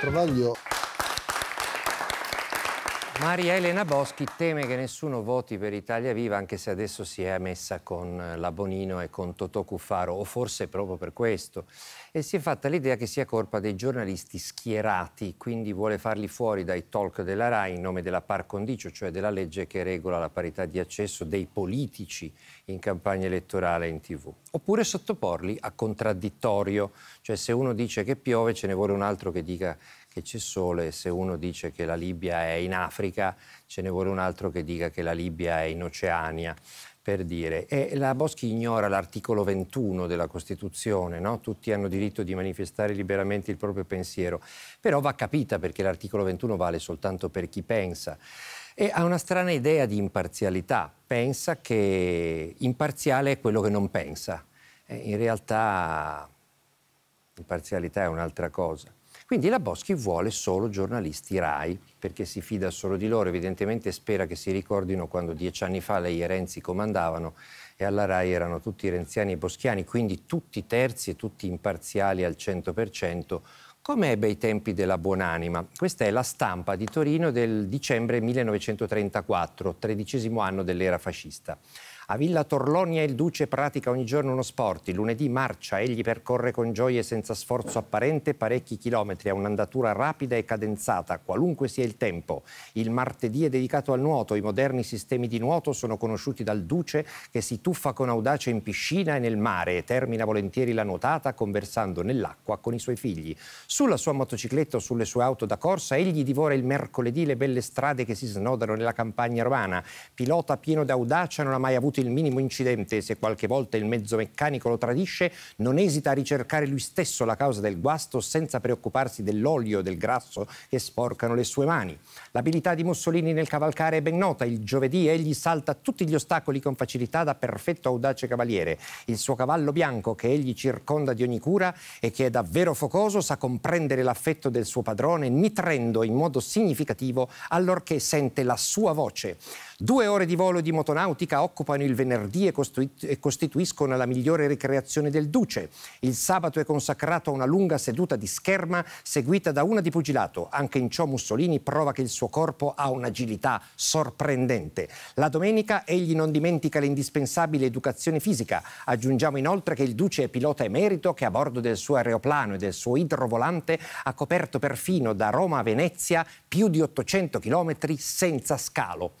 Travaglio Maria Elena Boschi teme che nessuno voti per Italia Viva anche se adesso si è messa con la Bonino e con Totò Cuffaro o forse proprio per questo e si è fatta l'idea che sia colpa dei giornalisti schierati quindi vuole farli fuori dai talk della RAI in nome della par condicio cioè della legge che regola la parità di accesso dei politici in campagna elettorale e in tv oppure sottoporli a contraddittorio cioè se uno dice che piove ce ne vuole un altro che dica che c'è sole se uno dice che la Libia è in Africa ce ne vuole un altro che dica che la Libia è in Oceania per dire. E la Boschi ignora l'articolo 21 della Costituzione, no? tutti hanno diritto di manifestare liberamente il proprio pensiero, però va capita perché l'articolo 21 vale soltanto per chi pensa. E ha una strana idea di imparzialità, pensa che imparziale è quello che non pensa. E in realtà imparzialità è un'altra cosa. Quindi la Boschi vuole solo giornalisti RAI, perché si fida solo di loro, evidentemente spera che si ricordino quando dieci anni fa lei e Renzi comandavano e alla RAI erano tutti renziani e boschiani, quindi tutti terzi e tutti imparziali al 100%, come ebbe i tempi della buonanima. Questa è la stampa di Torino del dicembre 1934, tredicesimo anno dell'era fascista. A Villa Torlonia il Duce pratica ogni giorno uno sport. Il lunedì marcia, egli percorre con gioie senza sforzo apparente parecchi chilometri a un'andatura rapida e cadenzata, qualunque sia il tempo. Il martedì è dedicato al nuoto. I moderni sistemi di nuoto sono conosciuti dal Duce che si tuffa con audacia in piscina e nel mare e termina volentieri la nuotata conversando nell'acqua con i suoi figli. Sulla sua motocicletta o sulle sue auto da corsa egli divora il mercoledì le belle strade che si snodano nella campagna romana. Pilota pieno d'audacia non ha mai avuto sotto il minimo incidente se qualche volta il mezzo meccanico lo tradisce, non esita a ricercare lui stesso la causa del guasto senza preoccuparsi dell'olio e del grasso che sporcano le sue mani. L'abilità di Mussolini nel cavalcare è ben nota. Il giovedì egli salta tutti gli ostacoli con facilità da perfetto audace cavaliere. Il suo cavallo bianco, che egli circonda di ogni cura e che è davvero focoso, sa comprendere l'affetto del suo padrone, nitrendo in modo significativo allorché sente la sua voce. Due ore di volo di motonautica occupano il il venerdì e, e costituiscono la migliore ricreazione del Duce. Il sabato è consacrato a una lunga seduta di scherma seguita da una di pugilato. Anche in ciò Mussolini prova che il suo corpo ha un'agilità sorprendente. La domenica egli non dimentica l'indispensabile educazione fisica. Aggiungiamo inoltre che il Duce è pilota emerito che a bordo del suo aeroplano e del suo idrovolante ha coperto perfino da Roma a Venezia più di 800 km senza scalo.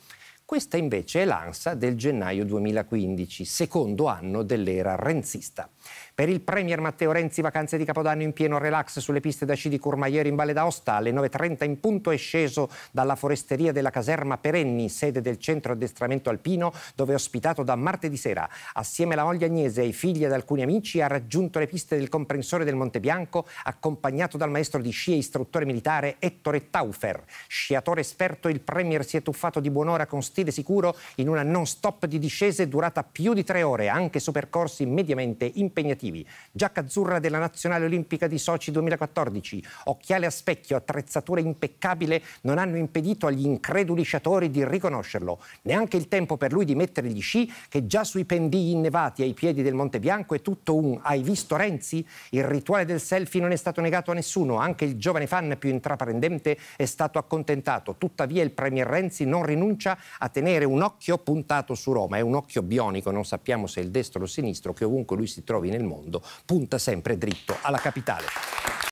Questa invece è l'ANSA del gennaio 2015, secondo anno dell'era renzista. Per il Premier Matteo Renzi, vacanze di Capodanno in pieno relax sulle piste da sci di Courmayeur in Valle d'Aosta. Alle 9.30 in punto è sceso dalla foresteria della caserma Perenni, sede del centro addestramento alpino, dove è ospitato da martedì sera. Assieme alla moglie Agnese, e ai figli ed alcuni amici, ha raggiunto le piste del comprensore del Monte Bianco, accompagnato dal maestro di sci e istruttore militare Ettore Taufer. Sciatore esperto, il Premier si è tuffato di buon'ora con stile stile sicuro in una non stop di discese durata più di tre ore, anche su percorsi mediamente impegnativi. Giacca azzurra della Nazionale Olimpica di Sochi 2014, occhiale a specchio, attrezzatura impeccabile, non hanno impedito agli increduli sciatori di riconoscerlo. Neanche il tempo per lui di mettere gli sci, che già sui pendii innevati ai piedi del Monte Bianco è tutto un hai visto Renzi? Il rituale del selfie non è stato negato a nessuno, anche il giovane fan più intraprendente è stato accontentato. Tuttavia il Premier Renzi non rinuncia a tenere un occhio puntato su Roma, è un occhio bionico, non sappiamo se è il destro o il sinistro, che ovunque lui si trovi nel mondo punta sempre dritto alla capitale.